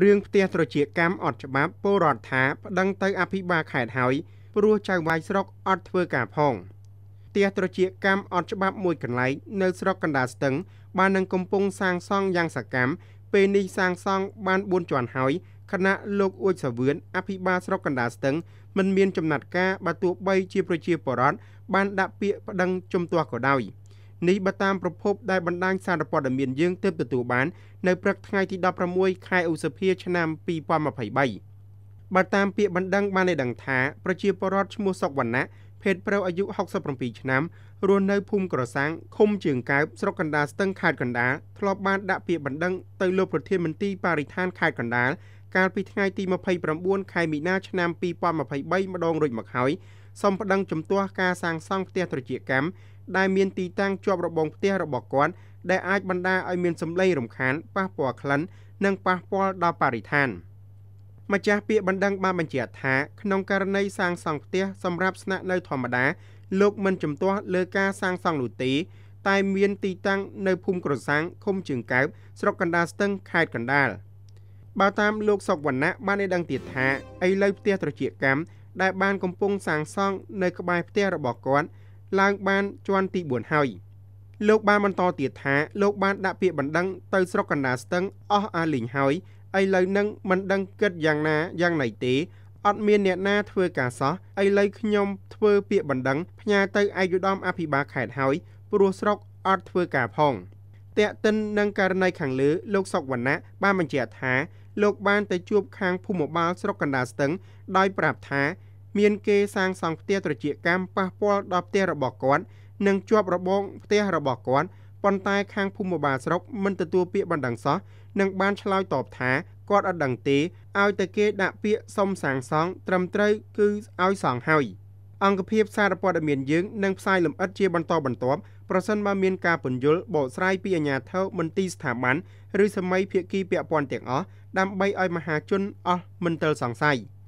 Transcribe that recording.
រឿងផ្ទះត្រជាកម្មអត់ច្បាប់ពលរដ្ឋថាប្តឹងទៅអភិបាលខេត្តហើយព្រោះចៅវាយស្រុកអត់ធ្វើការផងផ្ទះត្រជាកម្មអត់ច្បាប់មួយកន្លែងនៅស្រុកកណ្ដាលស្ទឹង បាននឹងកំពុងសាងសង់យ៉ាងសកម្មពេលនេះសាងសង់បាន4ជាន់ហើយខណៈលោកអួយសាវឿនអភិបាលស្រុកកណ្ដាលស្ទឹងមិនមានចំណាត់ការបើទោះបីជាប្រជាពលរដ្ឋបានដាក់ពាក្យប្តឹងជំទាស់ក៏ដោយ។នេះបើតាមប្រភពដែលបណ្ដាញសារព័ត៌មានយើងទើបទទួលបាននៅព្រឹកថ្ងៃទី16ខែឧសភាឆ្នាំ2023បើតាមពាក្យបណ្ដឹងបានឲ្យដឹងថាប្រជាពលរដ្ឋឈ្មោះសុកវណ្ណៈភេទប្រុសអាយុ67ឆ្នាំរស់នៅភូមិក្រសាំងឃុំជើងកើបស្រុកកណ្ដាលស្ទឹងខេត្តកណ្ដាលធ្លាប់បានដាក់ពាក្យបណ្ដឹងទៅលោកប្រធានមន្ទីរបរិស្ថានខេត្តកណ្ដាលកាលពីថ្ងៃទី29ខែមីនាឆ្នាំ2023ម្ដងរួចមកហើយសូមប្តឹងជំទាស់ការសាងសង់ផ្ទះត្រជាកម្មដែលមានទីតាំងជាប់របងផ្ទះរបស់គាត់ដែលអាចបណ្ដាលឲ្យមានសម្លេងរំខានប៉ះពាល់ក្លិននិងប៉ះពាល់ដល់បរិស្ថានម្ចាស់ពាក្យបណ្ដឹងបានបញ្ជាក់ថា ក្នុងករណីសាងសង់ផ្ទះសម្រាប់ស្នាក់នៅធម្មតាលោកមិនជំទាស់លើការសាងសង់នោះទេតែ មានទីតាំងនៅភូមិក្រសាំងឃុំជើងកែបស្រុកកណ្ដាលស្ទឹងខេត្តកណ្ដាលបើតាមលោកសុកវណ្ណៈបានឲ្យដឹងទៀតថាឥឡូវផ្ទះត្រជាកម្មដែលបានកំពុងសាងសង់នៅក្បែរផ្ទះរបស់គាត់ឡើងបានជាន់ទី4ហើយលោកបានបន្តទៀតថាលោកបានដាក់ពាក្យបណ្ដឹងទៅស្រុកកណ្ដាលស្ទឹងអស់អាលីងហើយឥឡូវនឹងមិនដឹងគិតយ៉ាងណាយ៉ាងណីទេអត់មានអ្នកណាធ្វើការសោះឥឡូវខ្ញុំធ្វើពាក្យបណ្ដឹងផ្ញើទៅឯកឧត្តមអភិបាលខេត្តហើយព្រោះស្រុកអត់ធ្វើការផងតែកតិននឹងករណីខាងលើលោកសុកវណ្ណៈបានបញ្ជាក់ថាលោកបានទៅជួប ខាងភូមិបាលស្រុកកណ្ដាលស្ទឹង ដោយប្រាប់ថាមានគេសាងសង់ផ្ទះត្រចៀកកម្មប៉ះពាល់ដល់ផ្ទះរបស់គាត់និងជាប់របងផ្ទះរបស់គាត់ប៉ុន្តែខាងភូមិបាលស្រុកមិនទទួលពាក្យបណ្ដឹងសោះនិងបានឆ្លើយតបថាគាត់អត់ដឹងទេឲ្យតែគេដាក់ពាក្យសុំសាងសង់ត្រឹមត្រូវគឺឲ្យសង់ហើយអង្គភាពសារព័ត៌មានយើងនឹងផ្សាយលម្អិតជាបន្តបន្ទាប់ប្រសិនបើមានការពន្យល់បកស្រាយពីអាជ្ញាធរមន្ទីរស្ថាប័នឬសម័យភាគីពាក់ព័ន្ធទាំងអស់ដើម្បីឲ្យមហាជនអស់មិនទិលសង្ស័យ។